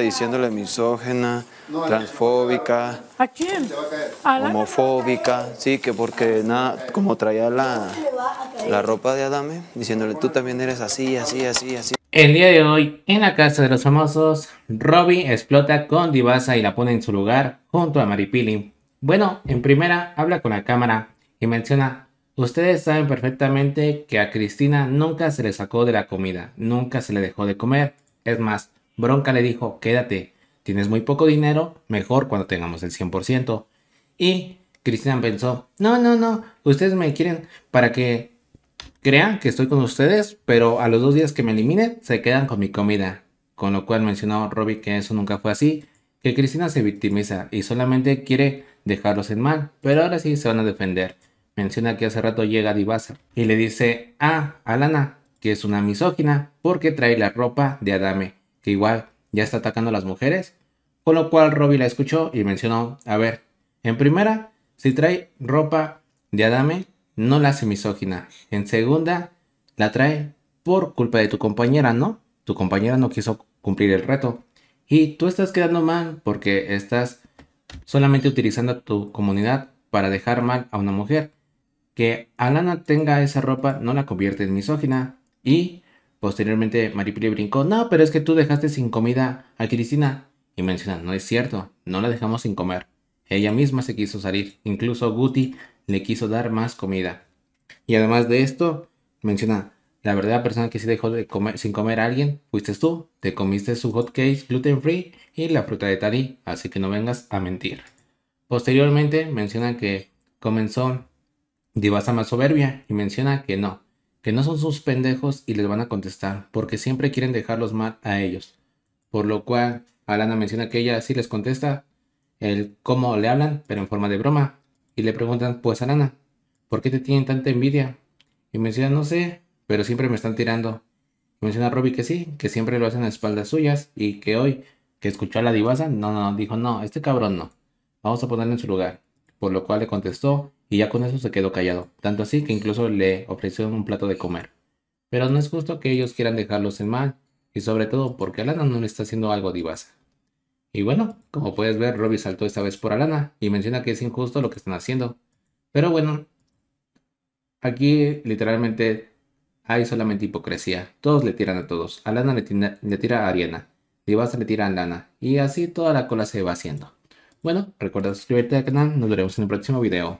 diciéndole misógena, transfóbica, homofóbica, sí, que porque nada, como traía la, la ropa de Adame, diciéndole tú también eres así, así, así, así. El día de hoy, en la casa de los famosos, Robbie explota con Divasa y la pone en su lugar junto a Maripili. Bueno, en primera habla con la cámara y menciona Ustedes saben perfectamente que a Cristina nunca se le sacó de la comida, nunca se le dejó de comer. Es más, Bronca le dijo, quédate, tienes muy poco dinero, mejor cuando tengamos el 100%. Y Cristina pensó, no, no, no, ustedes me quieren para que crean que estoy con ustedes, pero a los dos días que me eliminen se quedan con mi comida. Con lo cual mencionó Robbie que eso nunca fue así, que Cristina se victimiza y solamente quiere dejarlos en mal, pero ahora sí se van a defender. Menciona que hace rato llega Divasa y le dice a ah, Alana que es una misógina porque trae la ropa de Adame que igual ya está atacando a las mujeres. Con lo cual Robbie la escuchó y mencionó, a ver, en primera, si trae ropa de Adame, no la hace misógina. En segunda, la trae por culpa de tu compañera, ¿no? Tu compañera no quiso cumplir el reto. Y tú estás quedando mal porque estás solamente utilizando a tu comunidad para dejar mal a una mujer. Que Alana tenga esa ropa no la convierte en misógina. Y Posteriormente, Maripili brincó, no, pero es que tú dejaste sin comida a Cristina. Y menciona, no es cierto, no la dejamos sin comer. Ella misma se quiso salir, incluso Guti le quiso dar más comida. Y además de esto, menciona, la verdad persona que sí dejó de comer, sin comer a alguien, fuiste tú, te comiste su hot gluten free y la fruta de Tari así que no vengas a mentir. Posteriormente menciona que comenzó divasa más soberbia y menciona que no, que no son sus pendejos y les van a contestar, porque siempre quieren dejarlos mal a ellos. Por lo cual, Alana menciona que ella sí les contesta el cómo le hablan, pero en forma de broma. Y le preguntan, pues Alana, ¿por qué te tienen tanta envidia? Y menciona, no sé, pero siempre me están tirando. menciona a Robbie que sí, que siempre lo hacen a espaldas suyas y que hoy, que escuchó a la divasa, no, no, dijo, no, este cabrón no. Vamos a ponerlo en su lugar por lo cual le contestó y ya con eso se quedó callado, tanto así que incluso le ofrecieron un plato de comer. Pero no es justo que ellos quieran dejarlos en mal, y sobre todo porque Alana no le está haciendo algo divasa. Y bueno, como puedes ver, Robbie saltó esta vez por Alana y menciona que es injusto lo que están haciendo. Pero bueno, aquí literalmente hay solamente hipocresía. Todos le tiran a todos. Alana le, tira, le tira a Ariana, Divasa le tira a Alana, y así toda la cola se va haciendo. Bueno, recuerda suscribirte al canal, nos veremos en el próximo video.